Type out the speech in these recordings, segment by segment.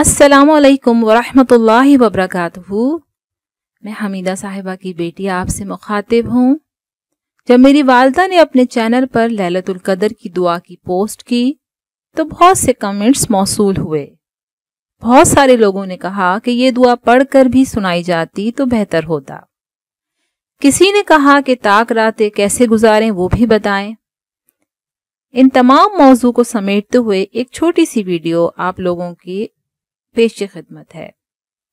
السلام علیکم ورحمۃ اللہ وبرکاتہ میں حمیدہ صاحبہ کی بیٹی آپ سے مخاطب ہوں جب میری والدہ نے اپنے چینل پر للت القدر کی دعا کی پوسٹ کی تو بہت سے کمنٹس موصول ہوئے بہت سارے لوگوں نے کہا کہ یہ دعا پڑھ کر بھی سنائی جاتی تو بہتر ہوتا کسی نے کہا کہ تاک راتے کیسے گزاریں وہ بھی بتائیں ان تمام موضوع کو سمیٹتے ہوئے ایک چھوٹی سی ویڈیو آپ لوگوں کی پیش خدمت ہے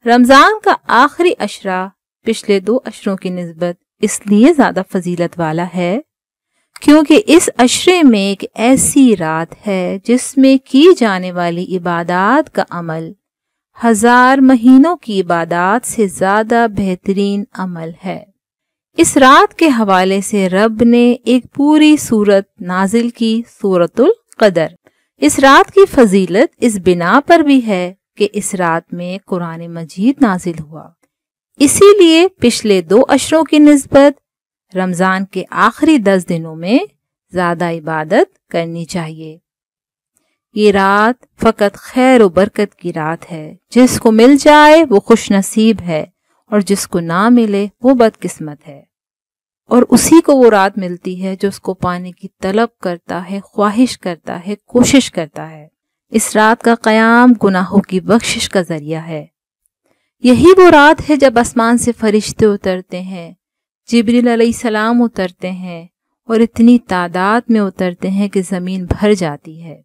رمضان کا آخری اشرا پچھلے دو اشروں کی نسبت اس لیے زیادہ فضیلت والا ہے کیونکہ اس اشرے میں ایک ایسی رات ہے جس میں کی جانے والی عبادات کا عمل ہزار مہینوں کی عبادات سے زیادہ بہترین عمل ہے اس رات کے حوالے سے رب نے ایک پوری صورت نازل کی صورت القدر اس رات کی فضیلت اس بنا پر بھی ہے اس رات میں قرآن مجید نازل ہوا اسی لیے پچھلے دو اشروں کی نسبت رمضان کے آخری دس دنوں میں زیادہ عبادت کرنی چاہیے یہ رات فقط خیر و برکت کی رات ہے جس کو مل جائے وہ خوش نصیب ہے اور جس کو نہ ملے وہ بد قسمت ہے اور اسی کو وہ رات ملتی ہے جو اس کو پانے کی طلب کرتا ہے خواہش کرتا ہے کوشش کرتا ہے اس رات کا قیام گناہوں کی بخشش کا ذریعہ ہے یہی وہ رات ہے جب آسمان سے فرشتے اترتے ہیں جبریل علیہ السلام اترتے ہیں اور اتنی تعداد میں اترتے ہیں کہ زمین بھر جاتی ہے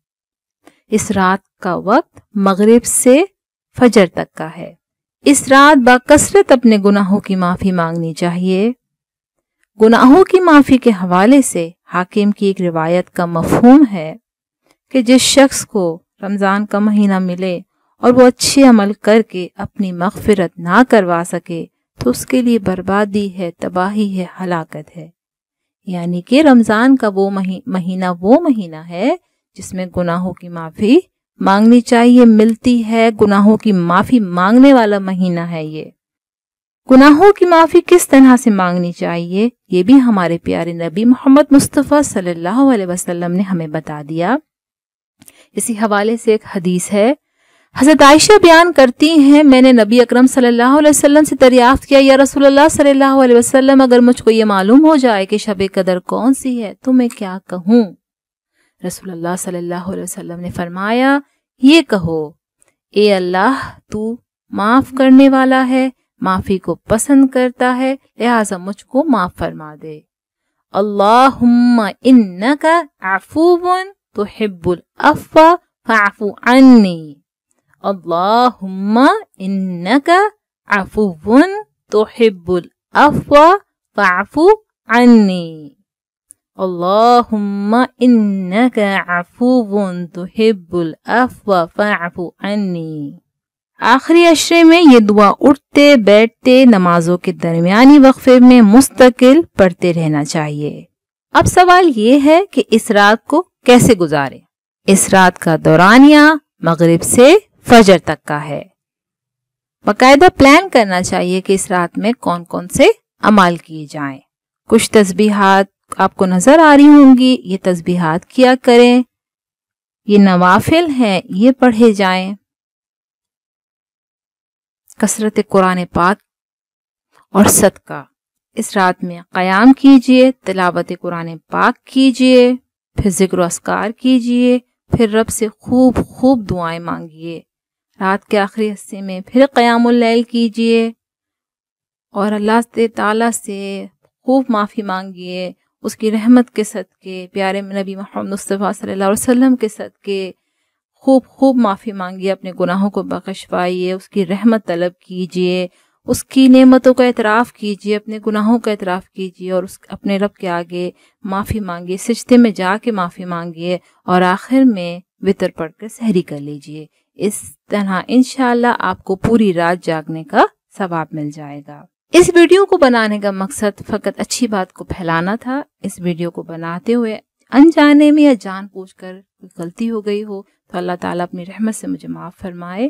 اس رات کا وقت مغرب سے فجر تک کا ہے اس رات باقرت اپنے گناہوں کی معافی مانگنی چاہیے گناہوں کی معافی کے حوالے سے حاکم کی ایک روایت کا مفہوم ہے کہ جس شخص کو رمضان کا مہینہ ملے اور وہ اچھے عمل کر کے اپنی مغفرت نہ کروا سکے تو اس کے لیے بربادی ہے تباہی ہے ہلاکت ہے یعنی کہ رمضان کا وہ مہینہ وہ مہینہ ہے جس میں گناہوں کی معافی مانگنی چاہیے ملتی ہے گناہوں کی معافی مانگنے والا مہینہ ہے یہ گناہوں کی معافی کس طرح سے مانگنی چاہیے یہ بھی ہمارے پیارے نبی محمد مصطفیٰ صلی اللہ علیہ وسلم نے ہمیں بتا دیا اسی حوالے سے ایک حدیث ہے حضرت عائشہ بیان کرتی ہیں میں نے نبی اکرم صلی اللہ علیہ وسلم سے دریافت کیا یا رسول اللہ صلی اللہ علیہ وسلم اگر مجھ کو یہ معلوم ہو جائے کہ شب قدر کون سی ہے تو میں کیا کہوں رسول اللہ صلی اللہ علیہ وسلم نے فرمایا یہ کہو اے اللہ تو معاف کرنے والا ہے معافی کو پسند کرتا ہے لہذا مجھ کو معاف فرما دے اللہم انکا عفوبن تحب فاعف عني اللهم انك عفو تحب الافا فاعف عني اللهم انك عفو تحب الافا فاعف عني آخری اشرے میں یہ دعا اٹھتے بیٹھتے نمازوں کے درمیانی وقفے میں مستقل پڑھتے رہنا چاہیے اب سوال یہ ہے کہ اس رات کو کیسے گزارے اس رات کا دورانیہ مغرب سے فجر تک کا ہے باقاعدہ پلان کرنا چاہیے کہ اس رات میں کون کون سے عمال کیے جائیں کچھ تسبیحات آپ کو نظر آ رہی ہوں گی یہ تسبیحات کیا کریں یہ نوافل ہیں یہ پڑھے جائیں کثرت قرآن پاک اور صدقہ اس رات میں قیام کیجیے تلاوت قرآن پاک کیجیے پھر ذکر و اسکار کیجئے پھر رب سے خوب خوب دعائیں مانگیے رات کے آخری حصے میں پھر قیام اللیل کیجئے اور اللہ سے سے خوب معافی مانگیے اس کی رحمت کے صدقے پیارے نبی محمد مصطفیٰ صلی اللہ علیہ وسلم کے صدقے خوب خوب معافی مانگیے اپنے گناہوں کو بخشوائیے اس کی رحمت طلب کیجئے اس کی نعمتوں کا اعتراف کیجیے اپنے گناہوں کا اعتراف کیجیے اور اپنے رب کے آگے معافی مانگیے سجتے میں جا کے معافی مانگیے اور آخر میں وطر پڑھ کر سحری کر لیجیے اس طرح انشاءاللہ آپ کو پوری رات جاگنے کا ثواب مل جائے گا اس ویڈیو کو بنانے کا مقصد فقط اچھی بات کو پھیلانا تھا اس ویڈیو کو بناتے ہوئے انجانے میں یا جان پوچھ کر کوئی غلطی ہو گئی ہو تو اللہ تعالیٰ اپنی رحمت سے مجھے معاف فرمائے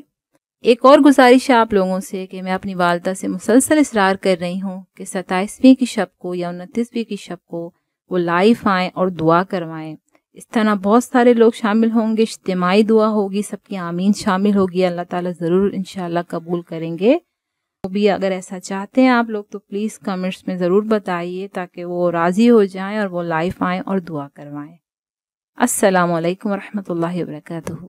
ایک اور گزارش ہے آپ لوگوں سے کہ میں اپنی والدہ سے مسلسل اصرار کر رہی ہوں کہ ستائیسویں کی شب کو یا انتیسویں کی شب کو وہ لائف آئیں اور دعا کروائیں اس طرح بہت سارے لوگ شامل ہوں گے اجتماعی دعا ہوگی سب کی آمین شامل ہوگی اللہ تعالیٰ ضرور انشاءاللہ قبول کریں گے وہ بھی اگر ایسا چاہتے ہیں آپ لوگ تو پلیز کمنٹس میں ضرور بتائیے تاکہ وہ راضی ہو جائیں اور وہ لائف آئیں اور دعا کروائیں السلام علیکم ورحمۃ اللہ وبرکاتہ